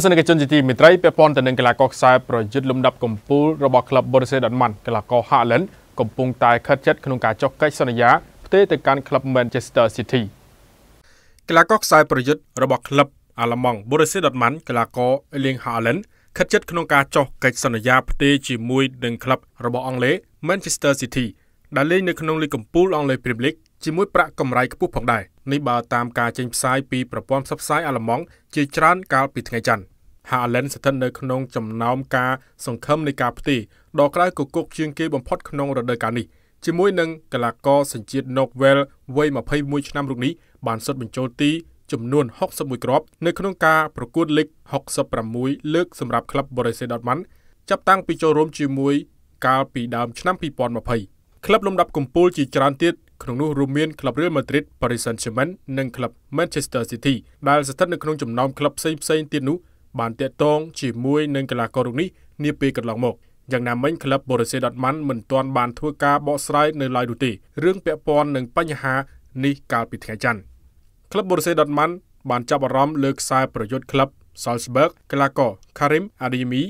ស្សនិកជនជាទីមេត្រីពាក់ព័ន្ធទៅនឹងកីឡាករខ្សែប្រយុទ្ធលំដាប់កំពូលរបស់ក្លឹបបូរីសេដតម៉ាន់កីឡាករ Haaland កំពុងតែខិតជិតក្នុងការចុះកិច្ចសន្យាផ្ទេរទៅកាន់ក្លឹប Manchester City កីឡាករខ្សែប្រយុទ្ធរបស់ក្លឹបអាឡឺម៉ង់ Borussia Dortmund កីឡាករ Erling Haaland ខិតជិតក្នុងការចុះកិច្ចសន្យាផ្ទេរជាមួយនឹងក្លឹបរបស់អង់គ្លេស Manchester City ដែលលេងនៅក្នុងលីគកំពូលអង់គ្លេស Premier League ជាមួយប្រាក់កម្រៃខ្ពស់ផងដែរនេះបើតាមការចេញផ្សាយពីប្រព័ន្ធផ្សព្វផ្សាយអាឡម៉ង់ជាច្រើនកាលពីថ្ងៃច័ន្ទ Haaland ស្ថិតនៅក្នុងចំណោមការសង្ឃឹមនៃការផ្ទេរដ៏ក្រៅគគុកជាងគេបំផុតក្នុងរដូវកាលនេះជាមួយនឹងកីឡាករសញ្ជាតិ Norwell វ័យ21ឆ្នាំរូបនេះបានសុទ្ធបញ្ចូលទីចំនួន61គ្រាប់នៅក្នុងការប្រកួតលីក66លើកសម្រាប់ក្លឹប Borussia Dortmund ចាប់តាំងពីចូលរួមជាមួយកាលពីដើមឆ្នាំ2020ក្លឹបលំដាប់កំពូលជាច្រើនទៀតក្នុងនោះរួមមានក្លឹប Real Madrid, Paris Saint-Germain និងក្លឹប Manchester City ដែលស្ថិតនៅក្នុងចំណោមក្លឹបផ្សេងៗទៀតនោះបានតាក់ទងជាមួយនឹងកីឡាកររូបនេះនាពេលកន្លងមកយ៉ាងណាមិញក្លឹប Borussia Dortmund មិនទាន់បានធ្វើការបកស្រាយនៅឡើយនោះទេរឿងពាក់ព័ន្ធនឹងបញ្ហានេះកាលពីថ្ងៃច័ន្ទក្លឹប Borussia Dortmund បានចាប់អារម្មណ៍លើខ្សែប្រយុទ្ធក្លឹប Salzburg កីឡាករ Karim Adeyemi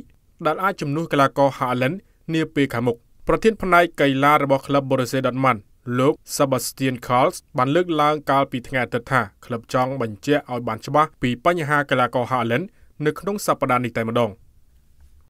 ដែលអាចជំនួសកីឡាករ Haaland នាពេលខាងមុខប្រធាន ផ្នែកកីឡារបស់ក្លឹប Borussia Dortmund លោក Sebastian Cox បានលើកឡើងកាលពីថ្ងៃអាទិត្យថាក្លឹបចង់បញ្ជាក់ឲ្យបានច្បាស់ពីបញ្ហាកីឡាករ Haaland នៅក្នុងសប្តាហ៍នេះតែម្ដង។